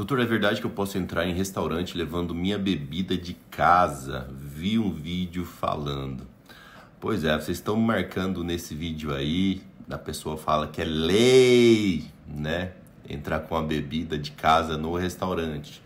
Doutor, é verdade que eu posso entrar em restaurante levando minha bebida de casa? Vi um vídeo falando. Pois é, vocês estão marcando nesse vídeo aí, da pessoa fala que é lei, né? Entrar com a bebida de casa no restaurante.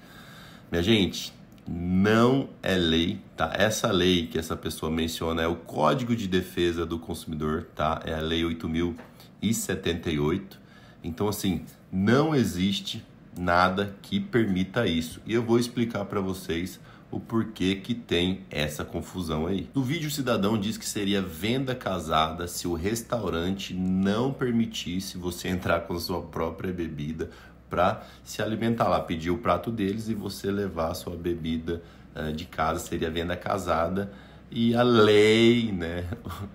Minha gente, não é lei, tá? Essa lei que essa pessoa menciona é o Código de Defesa do Consumidor, tá? É a Lei 8078. Então, assim, não existe nada que permita isso. E eu vou explicar para vocês o porquê que tem essa confusão aí. No vídeo, o cidadão diz que seria venda casada se o restaurante não permitisse você entrar com sua própria bebida para se alimentar lá, pedir o prato deles e você levar a sua bebida uh, de casa, seria venda casada. E a lei, né,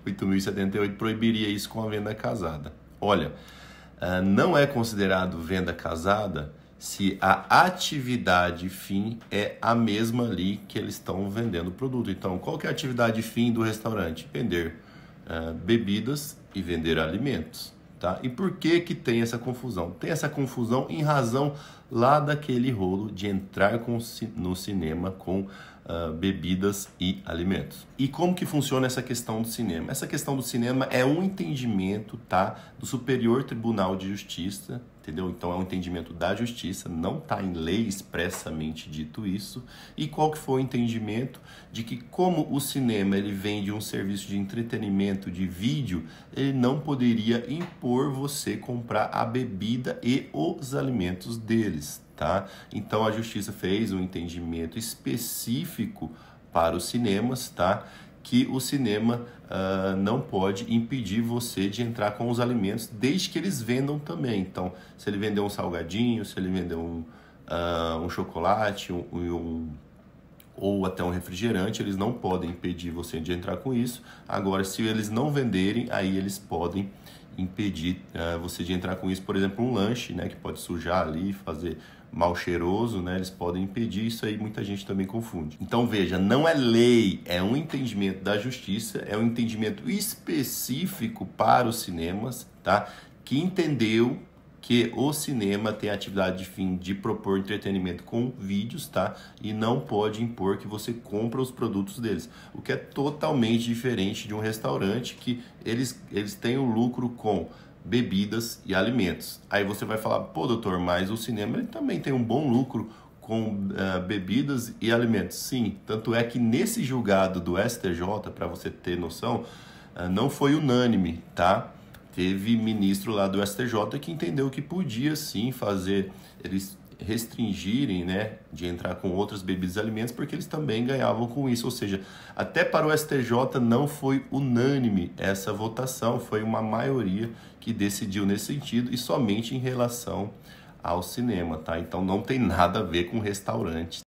8.078 proibiria isso com a venda casada. Olha, uh, não é considerado venda casada se a atividade fim é a mesma ali que eles estão vendendo o produto. Então, qual que é a atividade fim do restaurante? Vender uh, bebidas e vender alimentos. Tá? E por que, que tem essa confusão? Tem essa confusão em razão lá daquele rolo de entrar com, no cinema com uh, bebidas e alimentos. E como que funciona essa questão do cinema? Essa questão do cinema é um entendimento, tá, do Superior Tribunal de Justiça, entendeu? Então é um entendimento da justiça, não está em lei expressamente dito isso. E qual que foi o entendimento de que como o cinema ele de um serviço de entretenimento de vídeo, ele não poderia impor você comprar a bebida e os alimentos deles tá? Então a justiça fez um entendimento específico para os cinemas, tá? Que o cinema uh, não pode impedir você de entrar com os alimentos, desde que eles vendam também. Então, se ele vender um salgadinho, se ele vender um, uh, um chocolate, um, um ou até um refrigerante, eles não podem impedir você de entrar com isso. Agora, se eles não venderem, aí eles podem impedir uh, você de entrar com isso, por exemplo, um lanche, né, que pode sujar ali, fazer mal cheiroso, né? Eles podem impedir isso aí, muita gente também confunde. Então veja, não é lei, é um entendimento da justiça, é um entendimento específico para os cinemas, tá? Que entendeu que o cinema tem a atividade de fim de propor entretenimento com vídeos, tá? E não pode impor que você compra os produtos deles, o que é totalmente diferente de um restaurante que eles, eles têm o lucro com bebidas e alimentos. Aí você vai falar, pô, doutor, mas o cinema ele também tem um bom lucro com uh, bebidas e alimentos. Sim, tanto é que nesse julgado do STJ, para você ter noção, uh, não foi unânime, tá? teve ministro lá do STJ que entendeu que podia sim fazer eles restringirem, né, de entrar com outras bebidas e alimentos, porque eles também ganhavam com isso. Ou seja, até para o STJ não foi unânime essa votação, foi uma maioria que decidiu nesse sentido e somente em relação ao cinema, tá? Então não tem nada a ver com restaurante.